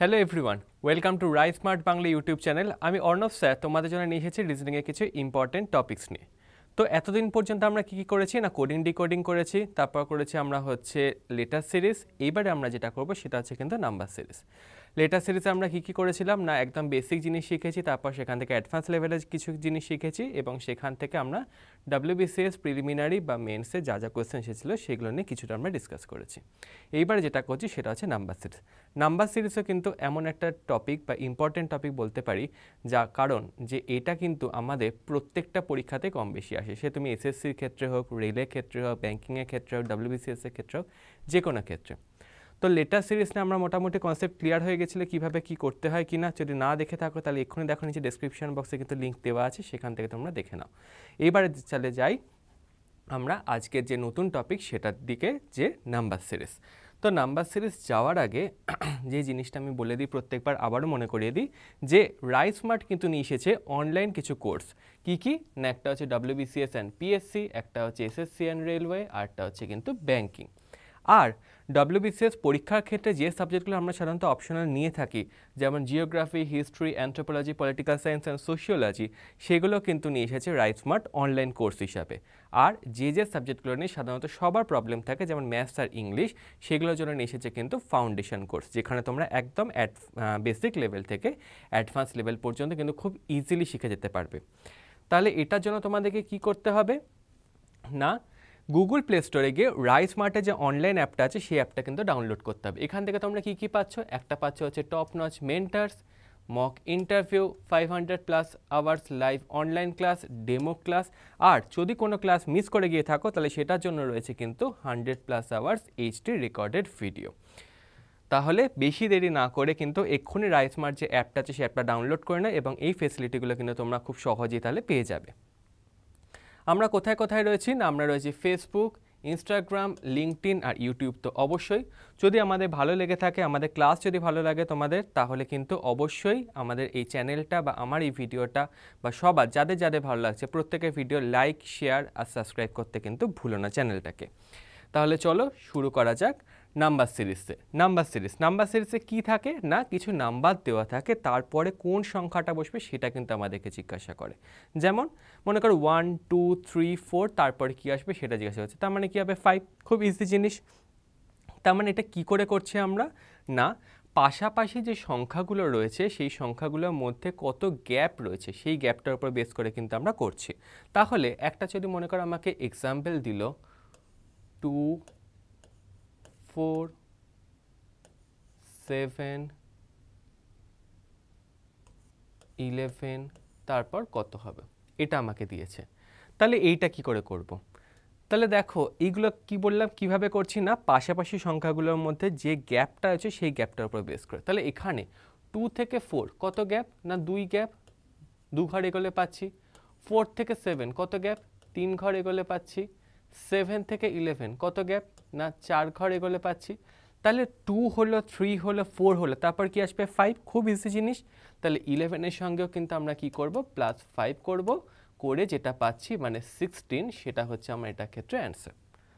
Hello everyone welcome to Rai smart Bangla YouTube channel আমি Arnab sir তোমাদের জন্য নিয়ে এসেছি রিজনিংয়ের কিছু ইম্পর্টেন্ট টপিক্স নিয়ে তো এতদিন পর্যন্ত আমরা কী কী করেছি না কোডিং ডিকোডিং করেছি তারপর করেছি আমরা হচ্ছে লেটার সিরিজ এইবারে আমরা যেটা করব সেটা হচ্ছে কিন্তু নাম্বার সিরিজ লেটার সিরিজে আমরা কী কী করেছিলাম না একদম বেসিক জিনিস শিখেছি তারপর সেখান থেকে অ্যাডভান্স লেভেলের কিছু জিনিস শিখেছি এবং সেখান থেকে আমরা ডাব্লিউবিসিএস প্রিলিমিনারি বা মেন্সে যা যা কোয়েশ্চেন এসেছিলো সেগুলো নিয়ে কিছুটা আমরা ডিসকাস করেছি এইবার যেটা করছি সেটা হচ্ছে নাম্বার সিরিজ নাম্বার সিরিজও কিন্তু এমন একটা টপিক বা ইম্পর্টেন্ট টপিক বলতে পারি যা কারণ যে এটা কিন্তু আমাদের প্রত্যেকটা পরীক্ষাতে কম বেশি আসে সে তুমি এসএসসির ক্ষেত্রে হোক রেলের ক্ষেত্রে হোক ব্যাঙ্কিংয়ের ক্ষেত্রে হোক ডাব্লিউবিসিএসের ক্ষেত্রে হোক যে কোনো ক্ষেত্রে তো লেটার সিরিজ নিয়ে আমরা মোটামুটি কনসেপ্ট ক্লিয়ার হয়ে গেছিলো কীভাবে কী করতে হয় কিনা যদি না দেখে থাকো তাহলে এক্ষুনি দেখো নিচে ডেসক্রিপশন বক্সে কিন্তু লিঙ্ক দেওয়া আছে সেখান থেকে তোমরা দেখে নাও এবারে চলে যাই আমরা আজকের যে নতুন টপিক সেটার দিকে যে নাম্বার সিরিজ তো নাম্বার সিরিজ যাওয়ার আগে যে জিনিসটা আমি বলে দিই প্রত্যেকবার আবারও মনে করিয়ে দিই যে রাইস মার্ট কিন্তু নিয়ে এসেছে অনলাইন কিছু কোর্স কি কি না একটা হচ্ছে ডাব্লিউবিসিএস অ্যান্ড পিএসসি একটা হচ্ছে এসএসসি অ্যান্ড রেলওয়ে আরটা হচ্ছে কিন্তু ব্যাংকিং আর ডাব্লিউবিসিএস পরীক্ষার ক্ষেত্রে যে সাবজেক্টগুলো আমরা সাধারণত অপশনাল নিয়ে থাকি যেমন geography history anthropology political science and sociology সেগুলো কিন্তু নিয়ে এসেছে রাইট স্মার্ট অনলাইন কোর্স হিসাবে আর যে যে সাবজেক্টগুলো নিয়ে সাধারণত সবার প্রবলেম থাকে যেমন ম্যাথস আর ইংলিশ সেগুলোর জন্য নিয়ে এসেছে কিন্তু ফাউন্ডেশন কোর্স যেখানে তোমরা একদম বেসিক লেভেল থেকে অ্যাডভান্স লেভেল পর্যন্ত কিন্তু খুব ইজিলি শিখে যেতে পারবে তাহলে এটার জন্য তোমাদেরকে কি করতে হবে না গুগল প্লে স্টোরে গিয়ে রাইস মার্টে যে অনলাইন অ্যাপটা আছে সেই অ্যাপটা কিন্তু ডাউনলোড করতে হবে এখান থেকে তোমরা কী কী পাচ্ছ একটা পাচ্ছ হচ্ছে top notch mentors mock interview five hundred plus hours live online class demo class আর যদি কোনো ক্লাস মিস করে গিয়ে থাকো তাহলে সেটার জন্য রয়েছে কিন্তু hundred plus hours HD recorded video তাহলে বেশি দেরি না করে কিন্তু এক্ষুনি রাইসমার্ট যে অ্যাপটা আছে সে অ্যাপটা ডাউনলোড করে নেয় এবং এই ফেসিলিটিগুলো কিন্তু তোমরা খুব সহজেই তাহলে পেয়ে যাবে আমরা কোথায় কোথায় রয়েছি না আমরা রয়েছি ফেসবুক ইনস্টাগ্রাম লিঙ্কডিন আর ইউটিউব তো অবশ্যই যদি আমাদের ভালো লেগে থাকে আমাদের ক্লাস যদি ভালো লাগে তোমাদের তাহলে কিন্তু অবশ্যই আমাদের এই চ্যানেলটা বা আমার এই ভিডিওটা বা সবার যাদের যাদের ভালো লাগছে প্রত্যেকের ভিডিও লাইক শেয়ার আর সাবস্ক্রাইব করতে কিন্তু ভুলো না চ্যানেলটাকে তাহলে চলো শুরু করা যাক নাম্বার সিরিজে নাম্বার সিরিজ নাম্বার সিরিজে কি থাকে না কিছু নাম্বার দেওয়া থাকে তারপরে কোন সংখ্যাটা বসবে সেটা কিন্তু আমাদেরকে জিজ্ঞাসা করে যেমন মনে করো ওয়ান টু থ্রি ফোর তারপরে কি আসবে সেটা জিজ্ঞাসা করছে তার মানে কী হবে ফাইভ খুব ইজি জিনিস তার মানে এটা কি করে করছি আমরা না পাশাপাশি যে সংখ্যাগুলো রয়েছে সেই সংখ্যাগুলোর মধ্যে কত গ্যাপ রয়েছে সেই গ্যাপটার উপর বেস করে কিন্তু আমরা করছি তাহলে একটা যদি মনে করো আমাকে এক্সাম্পল দিল টু 4 7 11 তারপর কত হবে এটা আমাকে দিয়েছে তাহলে এইটা কি করে করব। তাহলে দেখো এইগুলো কি বললাম কিভাবে করছি না পাশাপাশি সংখ্যাগুলোর মধ্যে যে গ্যাপটা আছে সেই গ্যাপটার উপর বেস করে তাহলে এখানে টু থেকে ফোর কত গ্যাপ না দুই গ্যাপ দু ঘর এগোলে পাচ্ছি ফোর থেকে সেভেন কত গ্যাপ তিন ঘর এগোলে পাচ্ছি সেভেন থেকে ইলেভেন কত গ্যাপ না চার ঘর এগোলে পাচ্ছি তাহলে টু হলো থ্রি হলো ফোর হলো তারপর কি আসবে ফাইভ খুব ইজি জিনিস তাহলে ইলেভেনের সঙ্গেও কিন্তু আমরা কি করব প্লাস ফাইভ করব করে যেটা পাচ্ছি মানে সিক্সটিন সেটা হচ্ছে আমার এটা ক্ষেত্রে অ্যান্সার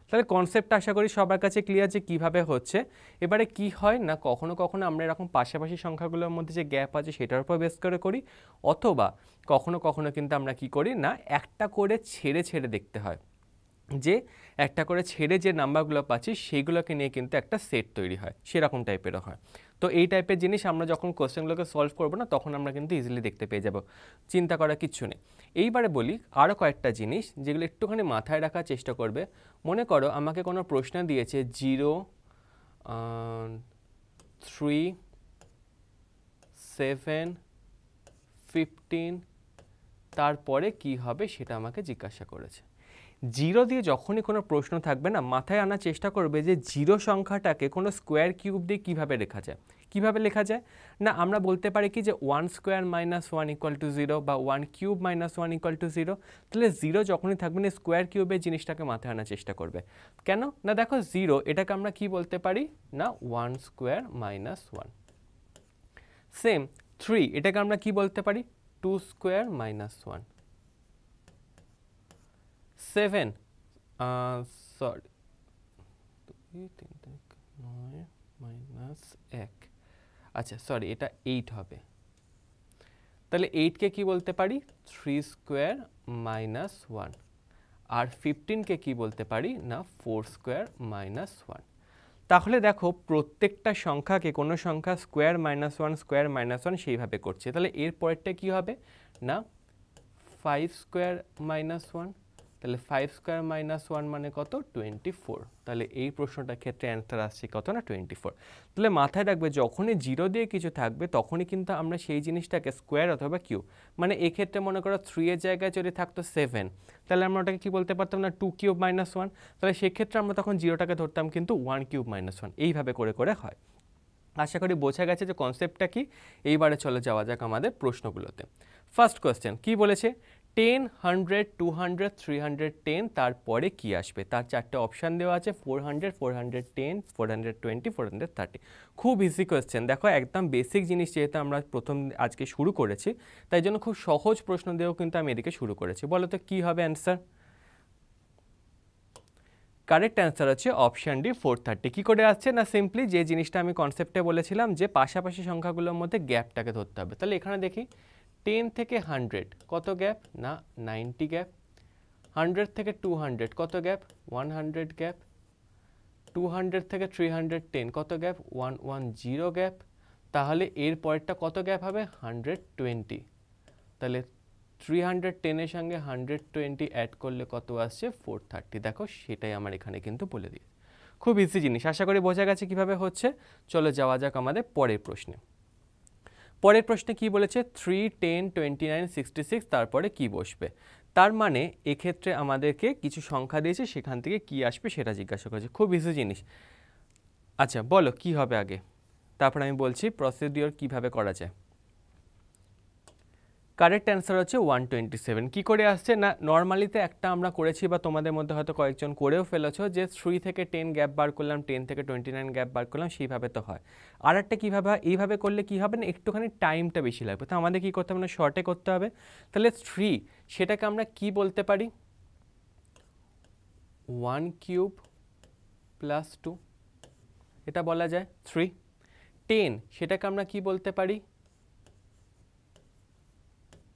তাহলে কনসেপ্টটা আশা করি সবার কাছে ক্লিয়ার যে কীভাবে হচ্ছে এবারে কি হয় না কখনো কখনো আমরা এরকম পাশাপাশি সংখ্যাগুলোর মধ্যে যে গ্যাপ আছে সেটার উপর বেস করে করি অথবা কখনো কখনো কিন্তু আমরা কি করি না একটা করে ছেড়ে ছেড়ে দেখতে হয় যে একটা করে ছেড়ে যে নাম্বারগুলো পাচ্ছি সেইগুলোকে নিয়ে কিন্তু একটা সেট তৈরি হয় সেরকম টাইপেরও হয় তো এই টাইপের জিনিস আমরা যখন কোশ্চেনগুলোকে সলভ করবো না তখন আমরা কিন্তু ইজিলি দেখতে পেয়ে যাব চিন্তা করার কিচ্ছু নেই এইবারে বলি আরও কয়েকটা জিনিস যেগুলো একটুখানি মাথায় রাখার চেষ্টা করবে মনে করো আমাকে কোনো প্রশ্ন দিয়েছে জিরো থ্রি সেভেন ফিফটিন তারপরে কি হবে সেটা আমাকে জিজ্ঞাসা করেছে জিরো দিয়ে যখনই কোনো প্রশ্ন থাকবে না মাথায় আনার চেষ্টা করবে যে জিরো সংখ্যাটাকে কোনো স্কোয়ার কিউব দিয়ে কীভাবে লেখা যায় কীভাবে লেখা যায় না আমরা বলতে পারি কি যে one square minus one equal to zero বা one cube minus one equal to zero তাহলে জিরো যখনই থাকবে না স্কোয়ার কিউবের জিনিসটাকে মাথায় আনার চেষ্টা করবে কেন না দেখো জিরো এটাকে আমরা কি বলতে পারি না one square minus one same three এটাকে আমরা কি বলতে পারি two square minus one seven sorry uh, sorry 2 3 9 minus এক আচ্ছা সরি এটা এইট হবে তাহলে এইটকে কে কি বলতে পারি থ্রি স্কোয়ার মাইনাস ওয়ান আর ফিফটিনকে কে কি বলতে পারি না ফোর স্কোয়ার মাইনাস ওয়ান তাহলে দেখো প্রত্যেকটা সংখ্যাকে কোনো সংখ্যা square minus one square minus one সেইভাবে করছে তাহলে এর পরেরটা কী হবে না ফাইভ স্কোয়ার মাইনাস ওয়ান তাহলে ফাইভ স্কোয়ার মাইনাস ওয়ান মানে কত টোয়েন্টি ফোর তাহলে এই প্রশ্নটার ক্ষেত্রে অ্যান্সার আসছে কত না টোয়েন্টি ফোর তাহলে মাথায় রাখবে যখনই জিরো দিয়ে কিছু থাকবে তখনই কিন্তু আমরা সেই জিনিসটাকে স্কোয়ার অথবা কিউ মানে এক্ষেত্রে মনে করো থ্রি এর জায়গায় যদি থাকতো সেভেন তাহলে আমরা ওটাকে কী বলতে পারতাম না টু কিউব মাইনাস ওয়ান তাহলে সেক্ষেত্রে আমরা তখন জিরোটাকে ধরতাম কিন্তু ওয়ান কিউব মাইনাস ওয়ান এইভাবে করে করে হয় আশা করি বোঝা গেছে যে কনসেপ্টটা কি এইবারে চলে যাওয়া যাক আমাদের প্রশ্নগুলোতে ফার্স্ট কোয়েশ্চেন কি বলেছে ten hundred two hundred three hundred ten তারপরে কী আসবে তার চারটে অপশান দেওয়া আছে four hundred four hundred ten four hundred twenty four hundred thirty খুব ইজি কোয়েশ্চেন দেখো একদম বেসিক জিনিস যেহেতু আমরা প্রথম আজকে শুরু করেছি তাই জন্য খুব সহজ প্রশ্ন দিয়েও কিন্তু আমি এদিকে শুরু করেছি বলো তো কী হবে অ্যান্সার কারেক্ট অ্যান্সার হচ্ছে অপশান ডি ফোর থার্টি কী করে আসছে না সিম্পলি যে জিনিসটা আমি কনসেপ্টে বলেছিলাম যে পাশাপাশি সংখ্যাগুলোর মধ্যে গ্যাপটাকে ধরতে হবে তাহলে এখানে দেখি টেন থেকে হান্ড্রেড কত গ্যাপ না নাইনটি গ্যাপ হান্ড্রেড থেকে টু হান্ড্রেড কত gap one hundred gap two hundred থেকে থ্রি হান্ড্রেড টেন কত gap one one zero gap তাহলে এর পরেরটা কত গ্যাপ হবে হান্ড্রেড টোয়েন্টি তাহলে থ্রি হান্ড্রেড টেনের সঙ্গে হান্ড্রেড টোয়েন্টি অ্যাড করলে কত আসছে ফোর থার্টি দেখো সেটাই আমার এখানে কিন্তু বলে দিয়েছে খুব ইজি জিনিস আশা করি বোঝা গেছে কিভাবে হচ্ছে চলো যাওয়া যাক আমাদের পরের প্রশ্নে পরের প্রশ্নে কি বলেছে three ten twenty nine sixty six তারপরে কি বসবে তার মানে এক্ষেত্রে আমাদেরকে কিছু সংখ্যা দিয়েছে সেখান থেকে কি আসবে সেটা জিজ্ঞাসা করেছে খুব ইজি জিনিস আচ্ছা বলো কি হবে আগে তারপর আমি বলছি প্রসিডিওর কিভাবে করা যায় কারেক্ট অ্যান্সার হচ্ছে ওয়ান টোয়েন্টি সেভেন কী করে আসছে না নর্মালিতে একটা আমরা করেছি বা তোমাদের মধ্যে হয়তো কয়েকজন করেও ফেলেছ যে থ্রি থেকে টেন গ্যাপ বার করলাম টেন থেকে টোয়েন্টি নাইন গ্যাপ বার করলাম সেইভাবে তো হয় আর একটা কীভাবে হয় এইভাবে করলে কী হবে না একটুখানি টাইমটা বেশি লাগবে তো আমাদের কী করতে হবে না শর্টে করতে হবে তাহলে থ্রি সেটাকে আমরা কি বলতে পারি ওয়ান কিউব প্লাস টু এটা বলা যায় থ্রি টেন সেটাকে আমরা কি বলতে পারি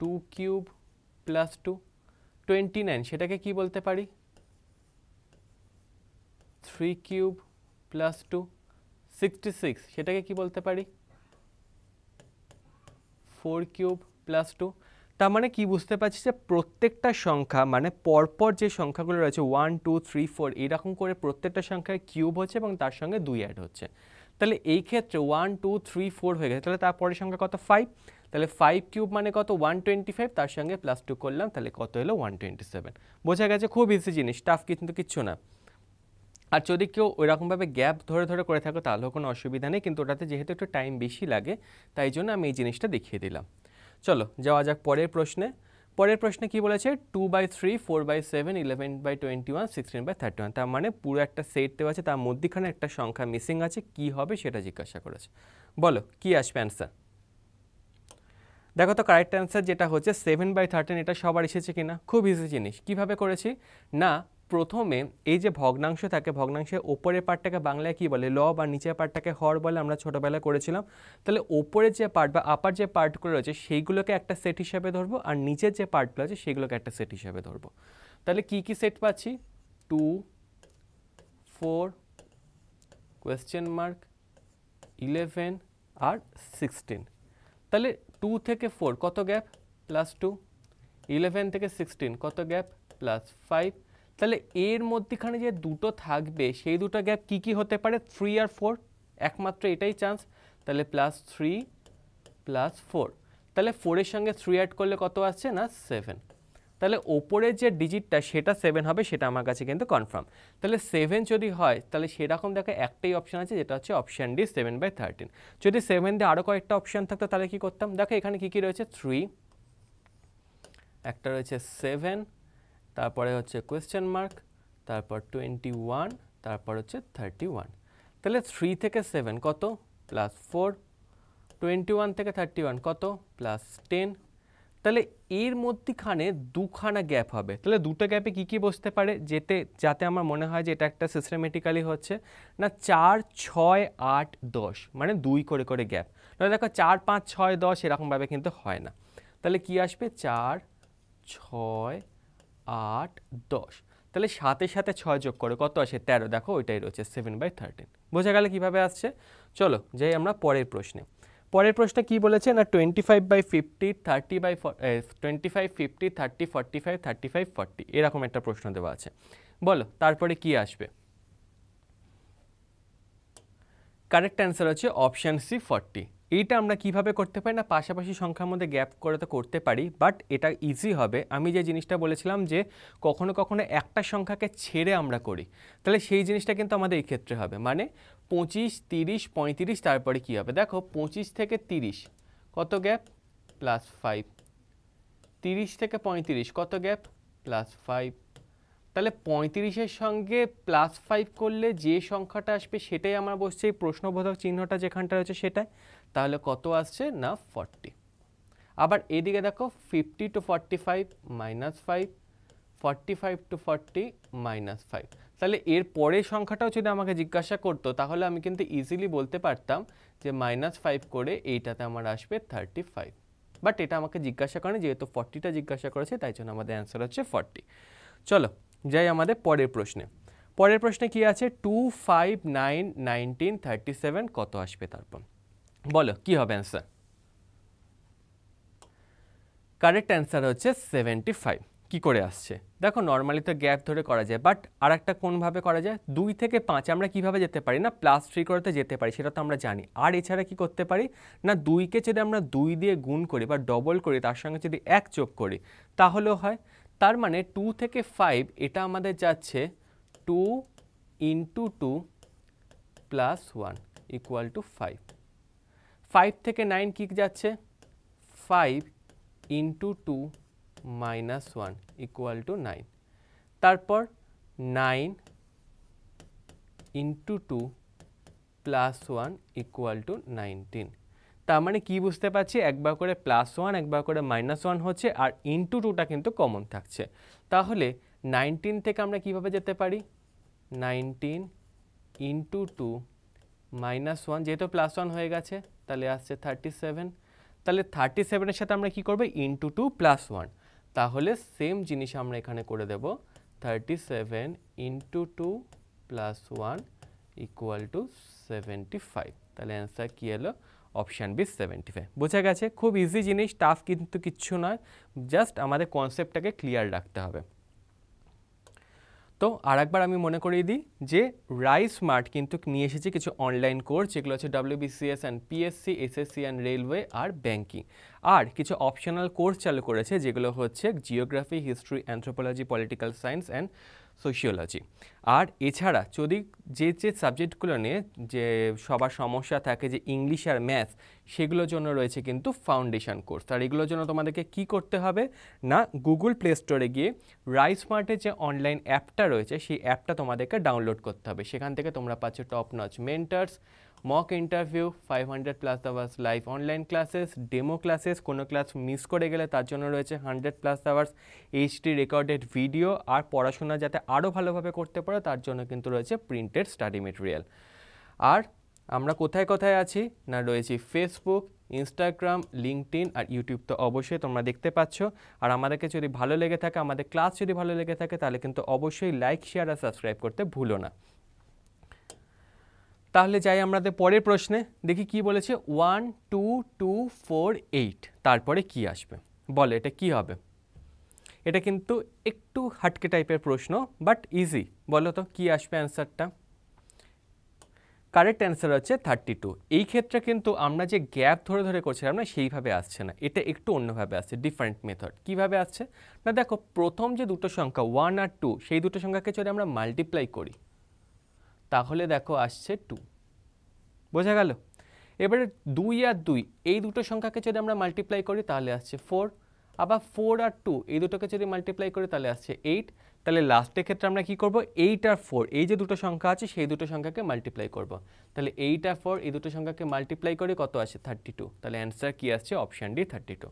two cube plus two twenty nine সেটাকে কী বলতে পারি three cube plus two sixty six সেটাকে কী বলতে পারি ফোর কিউব প্লাস টু তার মানে কি বুঝতে পারছি যে প্রত্যেকটা সংখ্যা মানে পরপর যে সংখ্যাগুলো রয়েছে ওয়ান টু থ্রি ফোর এরকম করে প্রত্যেকটা সংখ্যায় কিউব হচ্ছে এবং তার সঙ্গে দুই অ্যাড হচ্ছে তাহলে এই ক্ষেত্রে ওয়ান টু থ্রি ফোর হয়ে গেছে তাহলে তার পরের সংখ্যা কত ফাইভ তাহলে ফাইভ কিউব মানে কত ওয়ান টোয়েন্টি ফাইভ তার সঙ্গে প্লাস টু করলাম তাহলে কত এলো ওয়ান টোয়েন্টি সেভেন বোঝা গেছে খুব ইজি জিনিস টাফ কিন্তু কিচ্ছু না আর যদি কেউ ওইরকমভাবে গ্যাপ ধরে ধরে করে থাকো তাহলেও কোনো অসুবিধা নেই কিন্তু ওটাতে যেহেতু একটু টাইম বেশি লাগে তাই জন্য আমি এই জিনিসটা দেখিয়ে দিলাম চলো যাওয়া যাক পরের প্রশ্নে পরের প্রশ্নে কি বলেছে two by three four by seven eleven by twenty one sixteen by thirty one তার মানে পুরো একটা সেট দেওয়া আছে তার মধ্যেখানে একটা সংখ্যা মিসিং আছে কি হবে সেটা জিজ্ঞাসা করেছে বলো কি আসবে অ্যান্সার দেখো তো কারেক্ট অ্যান্সার যেটা হচ্ছে সেভেন বাই থার্টিন এটা সবার এসেছে কিনা খুব ইজি জিনিস কিভাবে করেছি না প্রথমে এই যে ভগ্নাংশ থাকে ভগ্নাংশের ওপরের পার্টটাকে বাংলায় কি বলে ল বা নিচের পার্টটাকে হর বলে আমরা ছোটোবেলায় করেছিলাম তাহলে ওপরের যে পার্ট বা আপার যে পার্টগুলো রয়েছে সেইগুলোকে একটা সেট হিসাবে ধরবো আর নিচের যে পার্টগুলো আছে সেগুলোকে একটা সেট হিসাবে ধরবো তাহলে কি কি সেট পাচ্ছি two four question mark eleven আর সিক্সটিন তাহলে টু থেকে ফোর কত গ্যাপ প্লাস টু ইলেভেন থেকে সিক্সটিন কত গ্যাপ প্লাস ফাইভ তাহলে এর মধ্যেখানে যে দুটো থাকবে সেই দুটো গ্যাপ কি কি হতে পারে থ্রি আর ফোর একমাত্র এটাই চান্স তাহলে প্লাস থ্রি প্লাস ফোর তাহলে ফোরের সঙ্গে থ্রি অ্যাড করলে কত আসছে না সেভেন তাহলে ওপরের যে ডিজিটটা সেটা সেভেন হবে সেটা আমার কাছে কিন্তু কনফার্ম তাহলে সেভেন যদি হয় তাহলে সেরকম দেখে একটাই অপশান আছে যেটা হচ্ছে option D seven by thirteen যদি সেভেন দিয়ে আরও কয়েকটা অপশান থাকতো তাহলে কী করতাম দেখো এখানে কী কী রয়েছে থ্রি একটা রয়েছে সেভেন তারপরে হচ্ছে কোয়েশ্চেন মার্ক তারপর টোয়েন্টি ওয়ান তারপর হচ্ছে থার্টি ওয়ান তাহলে থ্রি থেকে সেভেন কত প্লাস ফোর টোয়েন্টি ওয়ান থেকে থার্টি ওয়ান কত প্লাস টেন তাহলে এর মধ্যেখানে দুখানা গ্যাপ হবে তাহলে দুটো গ্যাপে কি কি বসতে পারে যেতে যাতে আমার মনে হয় যে এটা একটা সিস্টেমেটিক্যালি হচ্ছে না চার ছয় আট দশ মানে দুই করে করে গ্যাপ তাহলে দেখো চার পাঁচ ছয় দশ এরকমভাবে কিন্তু হয় না তাহলে কি আসবে চার ছয় আট দশ তাহলে সাথে সাথে ছয় যোগ করে কত আসে তেরো দেখো ওইটাই রয়েছে সেভেন বাই থার্টিন বোঝা গেলে কীভাবে আসছে চলো যাই আমরা পরের প্রশ্নে পরের প্রশ্ন কি বলেছে না twenty five by fifty thirty by twenty five fifty thirty forty five thirty five forty এরকম একটা প্রশ্ন দেওয়া আছে বলো তারপরে কি আসবে কারেক্ট অ্যান্সার হচ্ছে অপশান সি ফর্টি এইটা আমরা কিভাবে করতে পারি না পাশাপাশি সংখ্যার মধ্যে গ্যাপ করে তো করতে পারি বাট এটা ইজি হবে আমি যে জিনিসটা বলেছিলাম যে কখনো কখনো একটা সংখ্যাকে ছেড়ে আমরা করি তাহলে সেই জিনিসটা কিন্তু আমাদের এই ক্ষেত্রে হবে মানে পঁচিশ তিরিশ পঁয়ত্রিশ তারপরে কি হবে দেখো পঁচিশ থেকে তিরিশ কত গ্যাপ প্লাস ফাইভ তিরিশ থেকে পঁয়ত্রিশ কত গ্যাপ প্লাস ফাইভ তাহলে পঁয়ত্রিশের সঙ্গে প্লাস ফাইভ করলে যে সংখ্যাটা আসবে সেটাই আমার বসছে এই প্রশ্নবোধক চিহ্নটা যেখানটা রয়েছে সেটাই তাহলে কত আসছে না ফর্টি আবার এদিকে দেখো fifty to forty five minus five forty five to forty minus five তাহলে এর পরের সংখ্যাটাও যদি আমাকে জিজ্ঞাসা করতো তাহলে আমি কিন্তু ইজিলি বলতে পারতাম যে মাইনাস ফাইভ করে এইটাতে আমার আসবে থার্টি ফাইভ বাট এটা আমাকে জিজ্ঞাসা করে যেহেতু ফর্টিটা জিজ্ঞাসা করেছে তাই জন্য আমাদের অ্যান্সার হচ্ছে ফর্টি চলো যাই আমাদের পরের প্রশ্নে পরের প্রশ্নে কি আছে two five nine nineteen thirty seven কত আসবে তারপর বলো কি হবে অ্যান্সার কারেক্ট অ্যান্সার হচ্ছে সেভেন্টি ফাইভ কী করে আসছে দেখো নর্মালি তো গ্যাপ ধরে করা যায় বাট আর একটা কোনভাবে করা যায় দুই থেকে পাঁচ আমরা কিভাবে যেতে পারি না প্লাস থ্রি করতে যেতে পারি সেটা তো আমরা জানি আর এছাড়া কি করতে পারি না দুইকে যদি আমরা দুই দিয়ে গুণ করি বা ডবল করি তার সঙ্গে যদি এক যোগ করি তাহলেও হয় তার মানে টু থেকে ফাইভ এটা আমাদের যাচ্ছে two into two plus one equal to five five থেকে নাইন কিক যাচ্ছে five into two minus one equal to nine তারপর nine into two plus one equal to nineteen তার মানে কি বুঝতে পারছি একবার করে প্লাস ওয়ান একবার করে মাইনাস ওয়ান হচ্ছে আর ইন্টু টুটা কিন্তু কমন থাকছে তাহলে নাইনটিন থেকে আমরা কিভাবে যেতে পারি nineteen into two minus one যেহেতু প্লাস ওয়ান হয়ে গেছে তাহলে আসছে থার্টি সেভেন তাহলে থার্টি সেভেনের সাথে আমরা কি করবো ইন্টু টু প্লাস ওয়ান তাহলে সেম জিনিস আমরা এখানে করে দেব thirty seven into two plus one equal to seventy five তাহলে অ্যান্সার কী এলো অপশান বি সেভেন্টি ফাইভ বোঝা গেছে খুব ইজি জিনিস টাফ কিন্তু কিচ্ছু নয় জাস্ট আমাদের কনসেপ্টটাকে ক্লিয়ার রাখতে হবে তো আর একবার আমি মনে করিয়ে দিই যে রাইস মার্ট কিন্তু নিয়ে এসেছে কিছু অনলাইন কোর্স যেগুলো হচ্ছে WBCS and PSC SSC and railway আর ব্যাঙ্কিং আর কিছু অপশনাল কোর্স চালু করেছে যেগুলো হচ্ছে geography history anthropology political science and sociology আর এছাড়া যদি যে যে সাবজেক্টগুলো নিয়ে যে সবার সমস্যা থাকে যে ইংলিশ আর ম্যাথ সেগুলোর জন্য রয়েছে কিন্তু ফাউন্ডেশন কোর্স আর এগুলোর জন্য তোমাদেরকে কি করতে হবে না গুগল প্লে স্টোরে গিয়ে রাইস স্মার্টের যে অনলাইন অ্যাপটা রয়েছে সেই অ্যাপটা তোমাদেরকে ডাউনলোড করতে হবে সেখান থেকে তোমরা পাচ্ছ top notch mentors mock interview five hundred plus hours live online classes demo classes কোনো ক্লাস মিস করে গেলে তার জন্য রয়েছে hundred plus hours HD recorded video আর পড়াশোনা যাতে আরও ভালোভাবে করতে পারে তার জন্য কিন্তু রয়েছে প্রিন্টেড স্টাডি মেটেরিয়াল আর আমরা কোথায় কোথায় আছি না রয়েছি ফেসবুক ইনস্টাগ্রাম লিঙ্কডিন আর ইউটিউব তো অবশ্যই তোমরা দেখতে পাচ্ছ আর আমাদেরকে যদি ভালো লেগে থাকে আমাদের ক্লাস যদি ভালো লেগে থাকে তাহলে কিন্তু অবশ্যই লাইক শেয়ার আর সাবস্ক্রাইব করতে ভুলো না তাহলে যাই আমাদের পরের প্রশ্নে দেখি কি বলেছে one two two four eight তারপরে কি আসবে বলে এটা কি হবে এটা কিন্তু একটু হাটকে টাইপের প্রশ্ন বাট ইজি বলো তো কী আসবে অ্যান্সারটা কারেক্ট অ্যান্সার হচ্ছে থার্টি টু এই ক্ষেত্রে কিন্তু আমরা যে গ্যাপ ধরে ধরে করছিলাম না সেইভাবে আসছে না এটা একটু অন্যভাবে আসছে ডিফারেন্ট মেথড কিভাবে আসছে না দেখো প্রথম যে দুটো সংখ্যা ওয়ান আর টু সেই দুটো সংখ্যাকে যদি আমরা মাল্টিপ্লাই করি তাহলে দেখো আসছে টু বোঝা গেল এবারে দুই আর দুই এই দুটো সংখ্যাকে যদি আমরা মাল্টিপ্লাই করি তাহলে আসছে ফোর আবার ফোর আর টু এই দুটোকে যদি মাল্টিপ্লাই করি তাহলে আসছে এইট তাহলে লাস্টের ক্ষেত্রে আমরা কী করবো এইট আর ফোর এই যে দুটো সংখ্যা আছে সেই দুটো সংখ্যাকে মাল্টিপ্লাই করব তাহলে এইট আর ফোর এই দুটো সংখ্যাকে মাল্টিপ্লাই করে কত আসে থার্টি টু তাহলে অ্যান্সার কী আসছে option D thirty two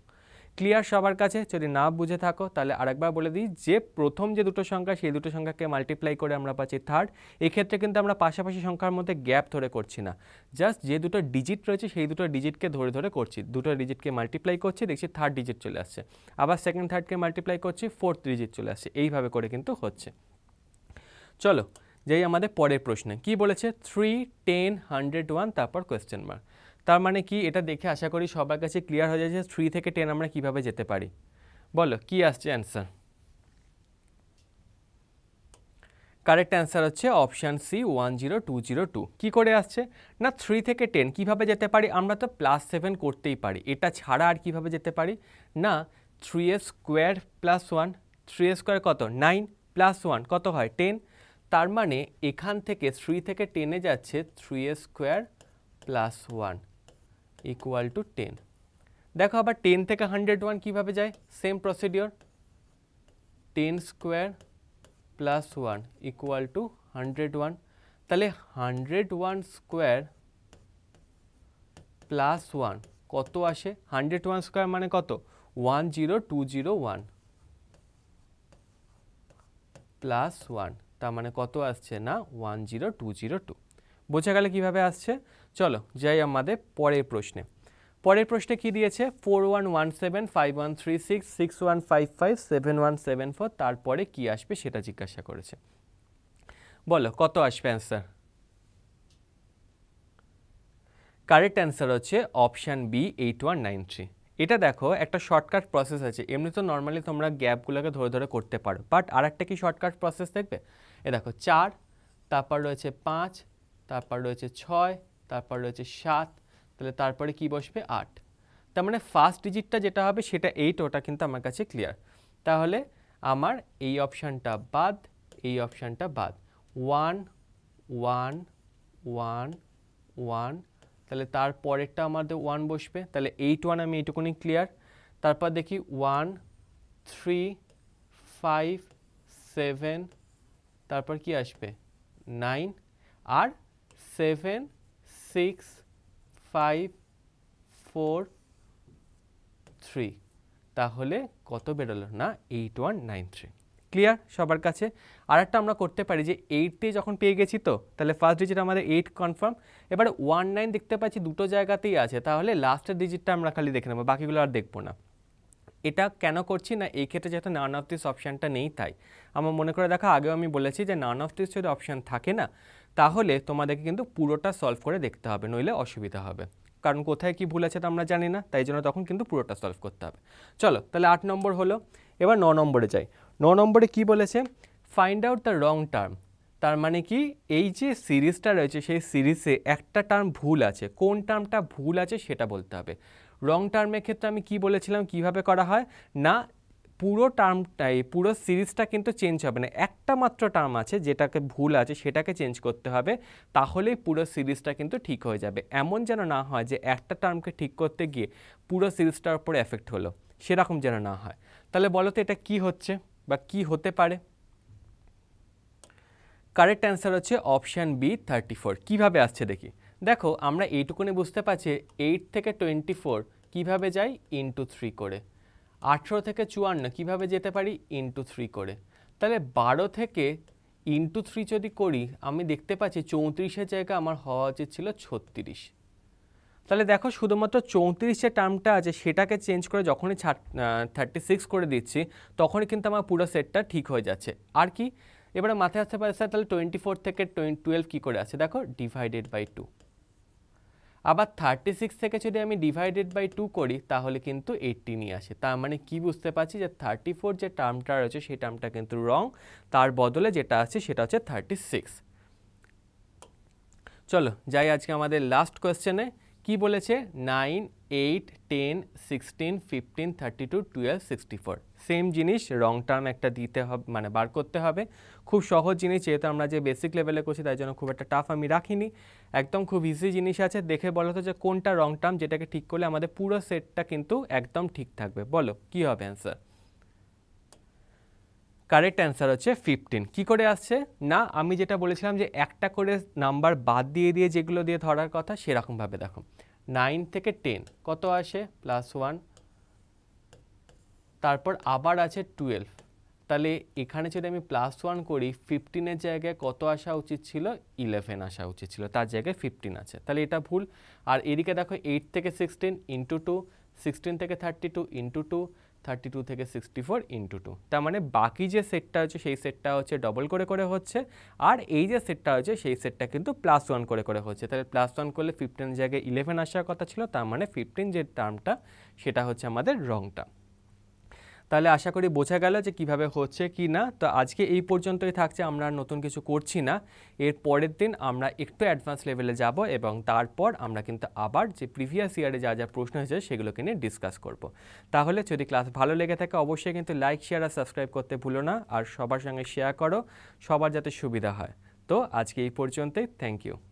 clear সবার কাছে যদি না বুঝে থাকো তাহলে আরেকবার বলে দিই যে প্রথম যে দুটো সংখ্যা সেই দুটো সংখ্যাকে মাল্টিপ্লাই করে আমরা পাচ্ছি থার্ড এক্ষেত্রে কিন্তু আমরা পাশাপাশি সংখ্যার মধ্যে গ্যাপ ধরে করছি না জাস্ট যে দুটো ডিজিট রয়েছে সেই দুটো ডিজিটকে ধরে ধরে করছি দুটো ডিজিটকে মাল্টিপ্লাই করছি দেখছি থার্ড ডিজিট চলে আসছে আবার সেকেন্ড থার্ডকে মাল্টিপ্লাই করছি ফোর্থ ডিজিট চলে আসছে এইভাবে করে কিন্তু হচ্ছে চলো যেই আমাদের পরের প্রশ্নে কি বলেছে থ্রি টেন হান্ড্রেড ওয়ান তারপর কোয়েশ্চেন মার্ক তার মানে কি এটা দেখে আশা করি সবার কাছে ক্লিয়ার হয়ে যায় যে থ্রি থেকে টেন আমরা কিভাবে যেতে পারি বলো কি আসছে অ্যান্সার কারেক্ট অ্যান্সার হচ্ছে option C one zero two zero two কী করে আসছে না থ্রি থেকে টেন কীভাবে যেতে পারি আমরা তো প্লাস সেভেন করতেই পারি এটা ছাড়া আর কিভাবে যেতে পারি না থ্রি এ স্কোয়ার প্লাস ওয়ান থ্রি এ স্কোয়ার কত নাইন প্লাস ওয়ান কত হয় টেন তার মানে এখান থেকে থ্রি থেকে টেনে যাচ্ছে থ্রি এ square plus one equal to ten দেখো আবার টেন থেকে হান্ড্রেড ওয়ান কীভাবে যায় same procedure ten square plus one equal to hundred one তাহলে hundred one square plus one কত আসে হান্ড্রেড ওয়ান স্কোয়ার মানে কত one zero two zero one plus one তার মানে কত আসছে না one zero two zero two বোঝা গেলে কীভাবে আসছে চলো যাই আমাদের পরের প্রশ্নে পরের প্রশ্নে কি দিয়েছে four one one seven five one three six six one five five seven one seven four তারপরে কী আসবে সেটা জিজ্ঞাসা করেছে বলো কত আসবে অ্যান্সার কারেক্ট অ্যান্সার হচ্ছে option B eight one nine three এটা দেখো একটা শর্টকাট প্রসেস আছে এমনি তো নর্মালি তোমরা গ্যাপগুলোকে ধরে ধরে করতে পারো বাট আর একটা কি শর্টকাট প্রসেস দেখবে এ দেখো চার তারপর রয়েছে পাঁচ তারপর রয়েছে ছয় তারপর রয়েছে সাত তাহলে তারপরে কি বসবে আট তার মানে ফার্স্ট ডিজিটটা যেটা হবে সেটা এইট ওটা কিন্তু আমার কাছে ক্লিয়ার তাহলে আমার এই অপশানটা বাদ এই অপশানটা বাদ ওয়ান ওয়ান ওয়ান ওয়ান তাহলে তার পরেরটা আমাদের ওয়ান বসবে তাহলে এইট ওয়ান আমি এইটুকুনি ক্লিয়ার তারপর দেখি ওয়ান থ্রি ফাইভ সেভেন তারপর কি আসবে নাইন আর seven six five four three তাহলে কত বেরোলো না eight one nine three clear সবার কাছে আর একটা আমরা করতে পারি যে এইটে যখন পেয়ে গেছি তো তাহলে ফার্স্ট ডিজিট আমাদের এইট কনফার্ম এবারে ওয়ান নাইন দেখতে পাচ্ছি দুটো জায়গাতেই আছে তাহলে লাস্টের ডিজিটটা আমরা খালি দেখে নেবো বাকিগুলো আর দেখবো না এটা কেন করছি না এই ক্ষেত্রে যেহেতু নান অফ দিস অপশানটা নেই তাই আমার মনে করে দেখা আগেও আমি বলেছি যে নান অফ দিস যদি অপশান থাকে না তাহলে তোমাদেরকে কিন্তু পুরোটা সলভ করে দেখতে হবে নইলে অসুবিধা হবে কারণ কোথায় কি ভুল আছে তা আমরা জানি না তাই জন্য তখন কিন্তু পুরোটা সলভ করতে হবে চলো তাহলে আট নম্বর হলো এবার ন নম্বরে যাই ন নম্বরে কি বলেছে find out the wrong term তার মানে কি এই যে সিরিজটা রয়েছে সেই সিরিজে একটা টার্ম ভুল আছে কোন টার্মটা ভুল আছে সেটা বলতে হবে রং টার্মের ক্ষেত্রে আমি কি বলেছিলাম কিভাবে করা হয় না পুরো টার্মটাই পুরো সিরিজটা কিন্তু চেঞ্জ হবে না একটা মাত্র টার্ম আছে যেটাকে ভুল আছে সেটাকে চেঞ্জ করতে হবে তাহলেই পুরো সিরিজটা কিন্তু ঠিক হয়ে যাবে এমন যেন না হয় যে একটা টার্মকে ঠিক করতে গিয়ে পুরো সিরিজটার উপরে এফেক্ট হলো সেরকম যেন না হয় তাহলে বলো তো এটা কি হচ্ছে বা কি হতে পারে কারেক্ট অ্যান্সার হচ্ছে অপশান বি থার্টি ফোর কীভাবে আসছে দেখি দেখো আমরা এইটুকুনি বুঝতে পারছি এইট থেকে টোয়েন্টি ফোর কীভাবে যাই ইন্টু থ্রি করে আঠেরো থেকে চুয়ান্ন কীভাবে যেতে পারি ইনটু থ্রি করে তাহলে বারো থেকে ইনটু থ্রি যদি করি আমি দেখতে পাচ্ছি চৌত্রিশের জায়গা আমার হওয়া উচিত ছিল ছত্রিশ তাহলে দেখো শুধুমাত্র চৌত্রিশ যে টার্মটা আছে সেটাকে চেঞ্জ করে যখনই থার্টি সিক্স করে দিচ্ছি তখনই কিন্তু আমার পুরো সেটটা ঠিক হয়ে যাচ্ছে আর কি এবারে মাথায় আসতে পারে স্যার তাহলে টোয়েন্টি ফোর থেকে টোয়েন্টি টুয়েলভ কী করে আছে দেখো ডিভাইডেড বাই টু আবার থার্টি সিক্স থেকে যদি আমি ডিভাইডেড বাই টু করি তাহলে কিন্তু এইটটি নিয়ে আসে তার মানে কি বুঝতে পারছি যে থার্টি ফোর যে টার্মটা রয়েছে সেই টার্মটা কিন্তু রং তার বদলে যেটা আছে সেটা হচ্ছে থার্টি সিক্স চলো যাই আজকে আমাদের লাস্ট কোয়েশ্চেনে কি বলেছে nine eight ten sixteen fifteen thirty two twelve sixty four same জিনিস রং টার্ম একটা দিতে হবে মানে বার করতে হবে খুব সহজ জিনিস যেহেতু আমরা যে বেসিক লেভেলে করছি তাই জন্য খুব একটা টাফ আমি রাখিনি একদম খুব ইজি জিনিস আছে দেখে বলো তো যে কোনটা রং টার্ম যেটাকে ঠিক করলে আমাদের পুরো সেটটা কিন্তু একদম ঠিক থাকবে বলো কি হবে অ্যান্সার কারেক্ট অ্যান্সার হচ্ছে ফিফটিন কী করে আসছে না আমি যেটা বলেছিলাম যে একটা করে নাম্বার বাদ দিয়ে দিয়ে যেগুলো দিয়ে ধরার কথা সেরকমভাবে দেখো নাইন থেকে টেন কত আসে প্লাস ওয়ান তারপর আবার আছে টুয়েলভ তাহলে এখানে যদি আমি প্লাস ওয়ান করি ফিফটিনের জায়গায় কত আসা উচিত ছিল ইলেভেন আসা উচিত ছিল তার জায়গায় ফিফটিন আছে তাহলে এটা ভুল আর এদিকে দেখো এইট থেকে সিক্সটিন ইন্টু টু সিক্সটিন থেকে thirty two into two thirty two থেকে সিক্সটি ফোর ইন্টু টু তার মানে বাকি যে সেটটা হচ্ছে সেই সেটটা হচ্ছে ডবল করে করে হচ্ছে আর এই যে সেটটা হচ্ছে সেই সেটটা কিন্তু প্লাস ওয়ান করে করে হচ্ছে তাহলে প্লাস ওয়ান করলে ফিফটিন জায়গায় ইলেভেন আসার কথা ছিল তার মানে ফিফটিন যে টার্মটা সেটা হচ্ছে আমাদের রংটা তাহলে আশা করি বোঝা গেল যে কিভাবে হচ্ছে কি না তো আজকে এই পর্যন্তই থাকছে আমরা নতুন কিছু করছি না এর পরের দিন আমরা একটু অ্যাডভান্স লেভেলে যাব এবং তারপর আমরা কিন্তু আবার যে প্রিভিয়াস ইয়ারে যা যা প্রশ্ন হয়েছে সেগুলোকে নিয়ে ডিসকাস করব তাহলে যদি ক্লাস ভালো লেগে থাকে অবশ্যই কিন্তু লাইক শেয়ার আর সাবস্ক্রাইব করতে ভুলো না আর সবার সঙ্গে শেয়ার করো সবার যাতে সুবিধা হয় তো আজকে এই পর্যন্তই থ্যাংক ইউ